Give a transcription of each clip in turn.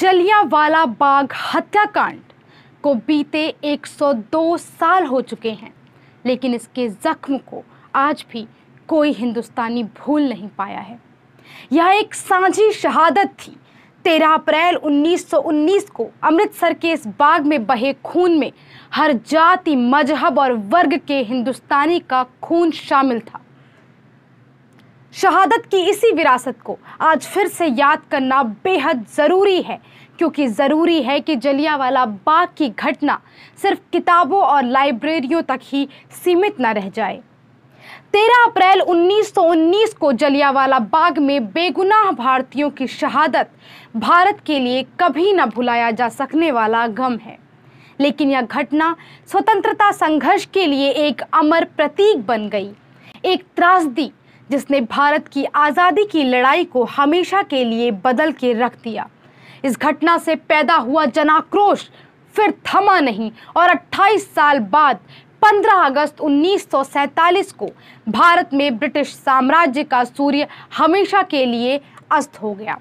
जलियांवाला बाग हत्याकांड को बीते 102 साल हो चुके हैं लेकिन इसके जख्म को आज भी कोई हिंदुस्तानी भूल नहीं पाया है यह एक साझी शहादत थी 13 अप्रैल 1919 को अमृतसर के इस बाग में बहे खून में हर जाति मजहब और वर्ग के हिंदुस्तानी का खून शामिल था शहादत की इसी विरासत को आज फिर से याद करना बेहद ज़रूरी है क्योंकि ज़रूरी है कि जलियावाला बाग की घटना सिर्फ किताबों और लाइब्रेरियों तक ही सीमित न रह जाए 13 अप्रैल 1919 को जलियावाला बाग में बेगुनाह भारतीयों की शहादत भारत के लिए कभी न भुलाया जा सकने वाला गम है लेकिन यह घटना स्वतंत्रता संघर्ष के लिए एक अमर प्रतीक बन गई एक त्रासदी जिसने भारत की आज़ादी की लड़ाई को हमेशा के लिए बदल के रख दिया इस घटना से पैदा हुआ जनाक्रोश फिर थमा नहीं और 28 साल बाद 15 अगस्त 1947 को भारत में ब्रिटिश साम्राज्य का सूर्य हमेशा के लिए अस्त हो गया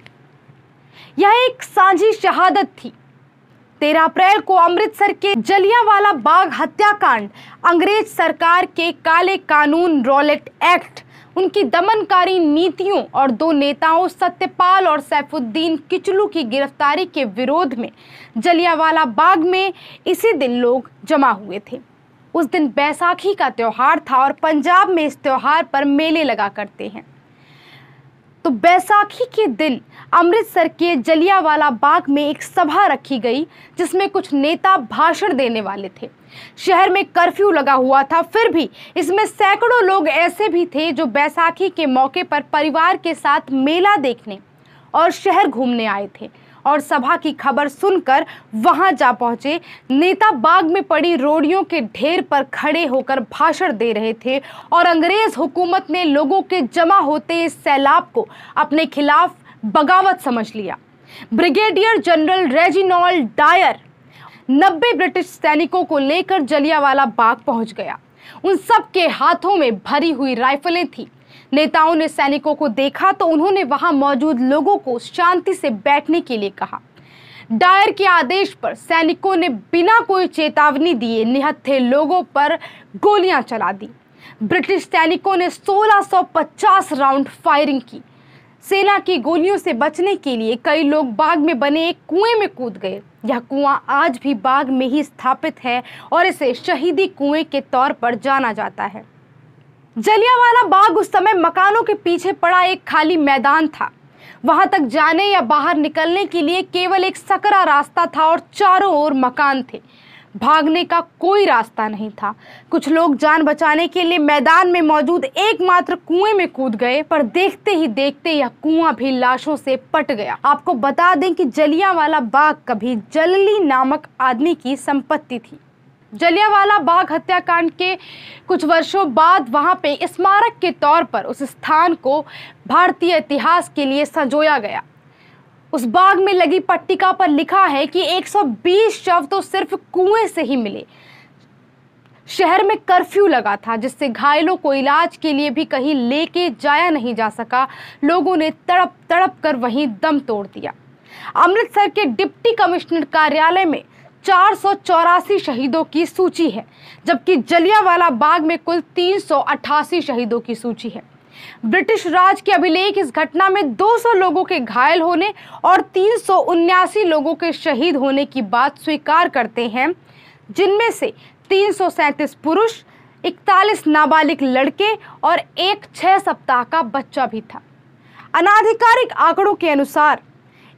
यह एक साझी शहादत थी तेरह अप्रैल को अमृतसर के जलियावाला बाग हत्याकांड अंग्रेज सरकार के काले कानून रॉलेट एक्ट उनकी दमनकारी नीतियों और दो नेताओं सत्यपाल और सैफुद्दीन किचलू की गिरफ्तारी के विरोध में जलियावाला बाग में इसी दिन लोग जमा हुए थे उस दिन बैसाखी का त्यौहार था और पंजाब में इस त्यौहार पर मेले लगा करते हैं तो बैसाखी के दिन अमृतसर के जलियावाला बाग में एक सभा रखी गई जिसमें कुछ नेता भाषण देने वाले थे शहर में कर्फ्यू लगा हुआ था फिर भी इसमें सैकड़ों लोग ऐसे भी थे जो बैसाखी के मौके पर परिवार के साथ मेला देखने और शहर घूमने आए थे और सभा की खबर सुनकर वहां जा पहुंचे नेता बाग में पड़ी रोड़ियों के ढेर पर खड़े होकर भाषण दे रहे थे और अंग्रेज हुकूमत ने लोगों के जमा होते इस सैलाब को अपने खिलाफ बगावत समझ लिया ब्रिगेडियर जनरल रेजिनॉल डायर नब्बे ब्रिटिश सैनिकों को लेकर जलियावाला बाग पहुंच गया उन सब के हाथों में भरी हुई राइफलें थीं नेताओं ने सैनिकों को देखा तो उन्होंने वहां मौजूद लोगों को शांति से बैठने के लिए कहा डायर के आदेश पर सैनिकों ने बिना कोई चेतावनी दिए निहत्थे लोगों पर गोलियां चला दी ब्रिटिश सैनिकों ने 1650 राउंड फायरिंग की सेना की गोलियों से बचने के लिए कई लोग बाग में बने एक कुएं में कूद गए यह कुआं आज भी बाग में ही स्थापित है और इसे शहीदी कुएं के तौर पर जाना जाता है जलियावाला बाग उस समय मकानों के पीछे पड़ा एक खाली मैदान था वहां तक जाने या बाहर निकलने के लिए केवल एक सकरा रास्ता था और चारों ओर मकान थे भागने का कोई रास्ता नहीं था कुछ लोग जान बचाने के लिए मैदान में मौजूद एकमात्र कुएं में कूद गए पर देखते ही देखते यह कुआं भी लाशों से पट गया आपको बता दें कि जलियावाला बाग कभी जलली नामक आदमी की संपत्ति थी जलियावाला बाग हत्याकांड के कुछ वर्षों बाद वहाँ पे स्मारक के तौर पर उस स्थान को भारतीय इतिहास के लिए संजोया गया उस बाग में लगी पट्टिका पर लिखा है कि 120 शव तो सिर्फ कुएं से ही मिले शहर में कर्फ्यू लगा था जिससे घायलों को इलाज के लिए भी कहीं लेके जाया नहीं जा सका लोगों ने तड़प तड़प कर वहीं दम तोड़ दिया अमृतसर के डिप्टी कमिश्नर कार्यालय में चार शहीदों की सूची है जबकि जलियावाला बाग में कुल 388 शहीदों की सूची है ब्रिटिश राज के अभिलेख इस घटना में 200 लोगों के घायल होने और तीन लोगों के शहीद होने की बात स्वीकार करते हैं जिनमें से तीन पुरुष इकतालीस नाबालिग लड़के और एक छः सप्ताह का बच्चा भी था अनाधिकारिक आंकड़ों के अनुसार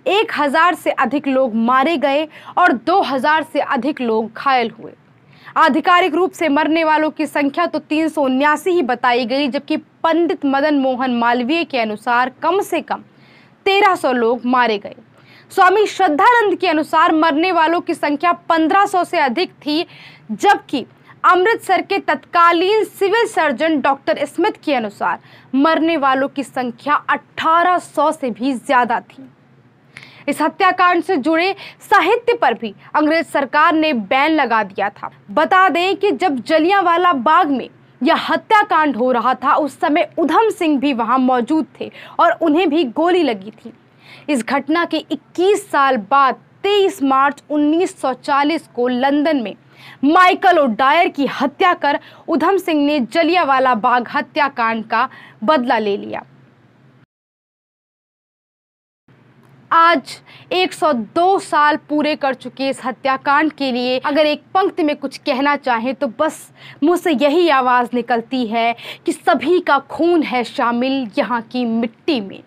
एक हज़ार से अधिक लोग मारे गए और दो हज़ार से अधिक लोग घायल हुए आधिकारिक रूप से मरने वालों की संख्या तो तीन सौ उन्यासी ही बताई गई जबकि पंडित मदन मोहन मालवीय के अनुसार कम से कम तेरह सौ लोग मारे गए स्वामी श्रद्धानंद के अनुसार मरने वालों की संख्या पंद्रह सौ से अधिक थी जबकि अमृतसर के तत्कालीन सिविल सर्जन डॉक्टर स्मिथ के अनुसार मरने वालों की संख्या अठारह सौ से भी ज़्यादा थी इस हत्याकांड से जुड़े साहित्य पर भी अंग्रेज सरकार ने बैन लगा दिया था बता दें कि जब जलियांवाला बाग में यह हत्याकांड हो रहा था उस समय उधम सिंह भी वहां मौजूद थे और उन्हें भी गोली लगी थी इस घटना के 21 साल बाद 23 मार्च 1940 को लंदन में माइकल ओडायर की हत्या कर उधम सिंह ने जलियावाला बाग हत्याकांड का बदला ले लिया आज 102 साल पूरे कर चुके इस हत्याकांड के लिए अगर एक पंक्ति में कुछ कहना चाहें तो बस मुँह से यही आवाज़ निकलती है कि सभी का खून है शामिल यहाँ की मिट्टी में